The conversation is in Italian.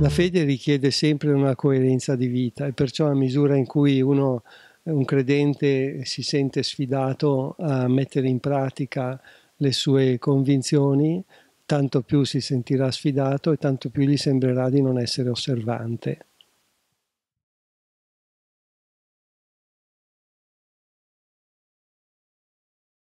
La fede richiede sempre una coerenza di vita e perciò a misura in cui uno, un credente si sente sfidato a mettere in pratica le sue convinzioni, tanto più si sentirà sfidato e tanto più gli sembrerà di non essere osservante.